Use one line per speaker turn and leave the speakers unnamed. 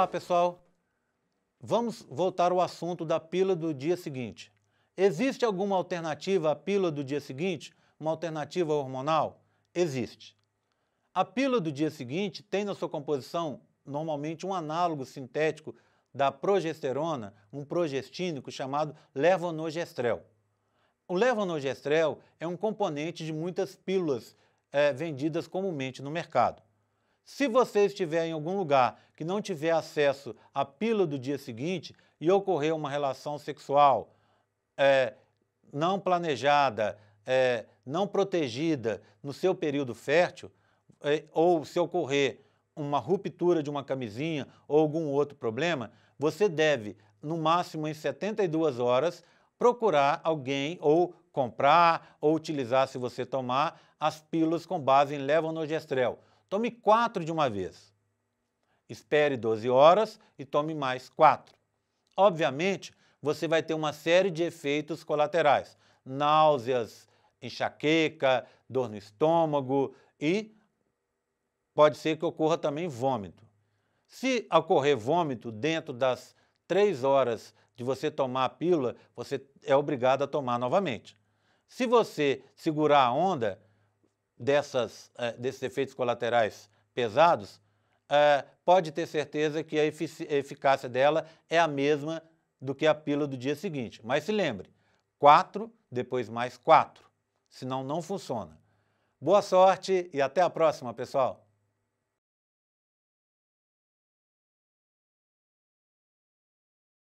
lá, pessoal. Vamos voltar ao assunto da pílula do dia seguinte. Existe alguma alternativa à pílula do dia seguinte? Uma alternativa hormonal? Existe. A pílula do dia seguinte tem na sua composição normalmente um análogo sintético da progesterona, um progestínico chamado levonorgestrel. O levonorgestrel é um componente de muitas pílulas é, vendidas comumente no mercado. Se você estiver em algum lugar que não tiver acesso à pílula do dia seguinte e ocorrer uma relação sexual é, não planejada, é, não protegida no seu período fértil, é, ou se ocorrer uma ruptura de uma camisinha ou algum outro problema, você deve, no máximo em 72 horas, procurar alguém ou comprar ou utilizar, se você tomar, as pílulas com base em levonorgestrel Tome quatro de uma vez. Espere 12 horas e tome mais quatro. Obviamente, você vai ter uma série de efeitos colaterais: náuseas, enxaqueca, dor no estômago e pode ser que ocorra também vômito. Se ocorrer vômito dentro das três horas de você tomar a pílula, você é obrigado a tomar novamente. Se você segurar a onda, dessas, eh, desses efeitos colaterais pesados, eh, pode ter certeza que a eficácia dela é a mesma do que a pílula do dia seguinte. Mas se lembre, 4, depois mais 4, senão não funciona. Boa sorte e até a próxima, pessoal!